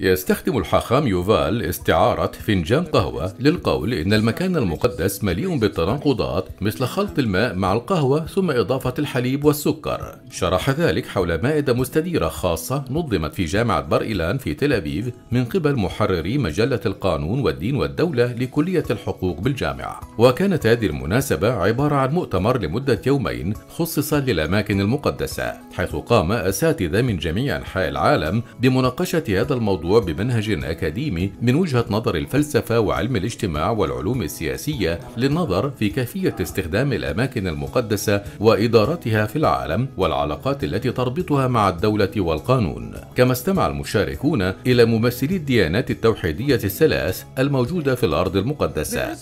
يستخدم الحاخام يوفال استعارة فنجان قهوة للقول إن المكان المقدس مليء بالتناقضات مثل خلط الماء مع القهوة ثم إضافة الحليب والسكر شرح ذلك حول مائدة مستديرة خاصة نظمت في جامعة بر إيلان في تل أبيب من قبل محرري مجلة القانون والدين والدولة لكلية الحقوق بالجامعة وكانت هذه المناسبة عبارة عن مؤتمر لمدة يومين خصص للأماكن المقدسة حيث قام أساتذة من جميع أنحاء العالم بمناقشة هذا الموضوع الموضوع بمنهج أكاديمي من وجهة نظر الفلسفة وعلم الاجتماع والعلوم السياسية للنظر في كيفية استخدام الأماكن المقدسة وإدارتها في العالم والعلاقات التي تربطها مع الدولة والقانون كما استمع المشاركون إلى ممثلي الديانات التوحيدية الثلاث الموجودة في الأرض المقدسة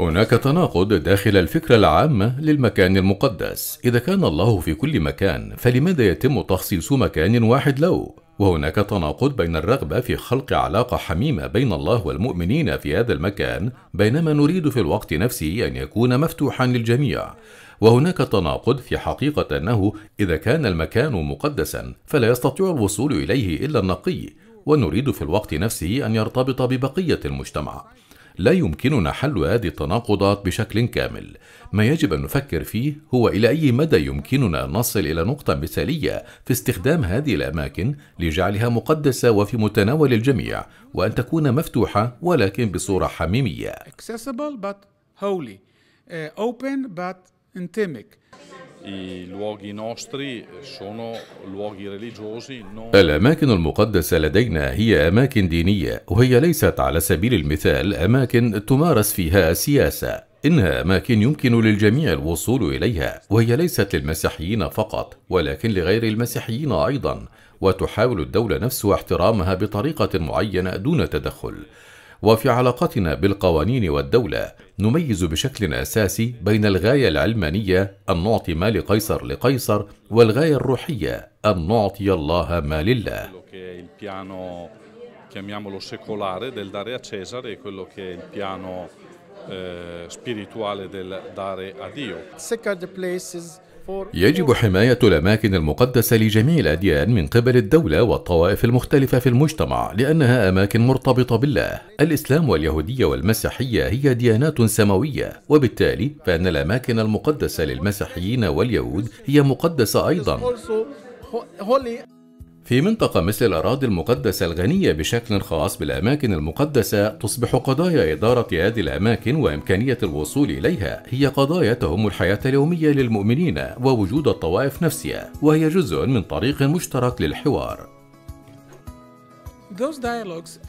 هناك تناقض داخل الفكرة العامة للمكان المقدس إذا كان الله في كل مكان فلماذا يتم تخصيص مكان واحد له؟ وهناك تناقض بين الرغبة في خلق علاقة حميمة بين الله والمؤمنين في هذا المكان بينما نريد في الوقت نفسه أن يكون مفتوحا للجميع وهناك تناقض في حقيقة أنه إذا كان المكان مقدسا فلا يستطيع الوصول إليه إلا النقي ونريد في الوقت نفسه أن يرتبط ببقية المجتمع لا يمكننا حل هذه التناقضات بشكل كامل ما يجب ان نفكر فيه هو الى اي مدى يمكننا ان نصل الى نقطه مثاليه في استخدام هذه الاماكن لجعلها مقدسه وفي متناول الجميع وان تكون مفتوحه ولكن بصوره حميميه I luoghi nostri sono luoghi religiosi. الأماكن المقدسة لدينا هي أماكن دينية وهي ليست على سبيل المثال أماكن تمارس فيها سياسة إنها أماكن يمكن للجميع الوصول إليها وهي ليست للمسيحيين فقط ولكن لغير المسيحيين أيضا وتحاول الدولة نفسها احترامها بطريقة معينة دون تدخل وفي علاقتنا بالقوانين والدولة نميز بشكل أساسي بين الغاية العلمانية أن نعطي ما لقيصر لقيصر والغاية الروحية أن نعطي الله ما لله Uh, spirituale del dare a Dio. Second place is يجب حماية الأماكن المقدسة لجميع الأديان من قبل الدولة والطوائف المختلفة في المجتمع لأنها أماكن مرتبطة بالله. الإسلام واليهودية والمسيحية هي ديانات سماوية، وبالتالي فإن الأماكن المقدسة للمسيحيين واليهود هي مقدسة أيضاً. في منطقة مثل الأراضي المقدسة الغنية بشكل خاص بالأماكن المقدسة تصبح قضايا إدارة هذه الأماكن وإمكانية الوصول إليها هي قضايا تهم الحياة اليومية للمؤمنين ووجود الطوائف نفسها وهي جزء من طريق مشترك للحوار uh,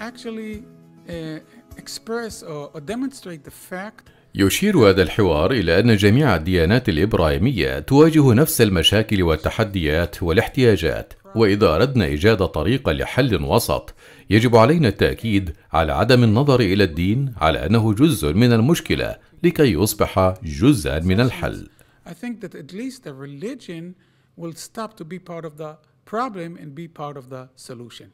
يشير هذا الحوار إلى أن جميع الديانات الإبراهيمية تواجه نفس المشاكل والتحديات والاحتياجات واذا اردنا ايجاد طريقه لحل وسط يجب علينا التاكيد على عدم النظر الى الدين على انه جزء من المشكله لكي يصبح جزءا من الحل will stop to be part of the problem and be part of the solution.